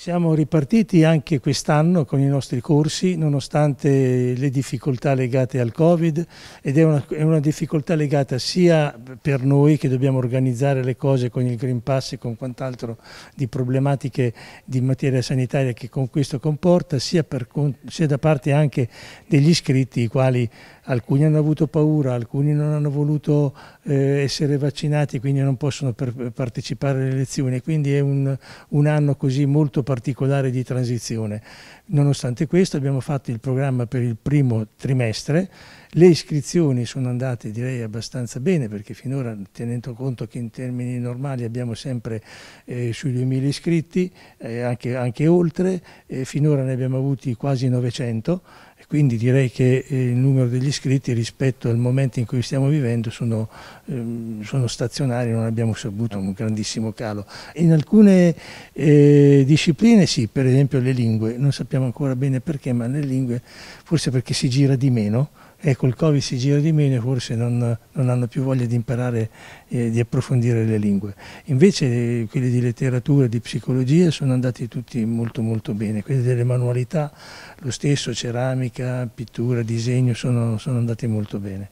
Siamo ripartiti anche quest'anno con i nostri corsi, nonostante le difficoltà legate al Covid, ed è una, è una, difficoltà legata sia per noi che dobbiamo organizzare le cose con il Green Pass e con quant'altro di problematiche di materia sanitaria che con questo comporta, sia, per, sia da parte anche degli iscritti, i quali alcuni hanno avuto paura, alcuni non hanno voluto eh, essere vaccinati, quindi non possono eh, partecipare alle elezioni, quindi è un, un, anno così molto particolare di transizione. Nonostante questo abbiamo fatto il programma per il primo trimestre, le iscrizioni sono andate direi abbastanza bene perché finora tenendo conto che in termini normali abbiamo sempre eh, sui 2000 iscritti, eh, anche, anche, oltre, eh, finora ne abbiamo avuti quasi 900, e quindi direi che eh, il numero degli iscritti rispetto al momento in cui stiamo vivendo sono, ehm, sono stazionari, non abbiamo saputo un grandissimo calo. In alcune eh, discipline sì, per esempio le lingue, non sappiamo ancora bene perché, ma nelle lingue forse perché si gira di meno, ecco il Covid si gira di meno e forse non, non hanno più voglia di imparare e eh, di approfondire le lingue. Invece eh, quelli di letteratura e di psicologia sono andati tutti molto molto bene, quelli delle manualità lo stesso, ceramica, pittura, disegno sono, sono andati molto bene.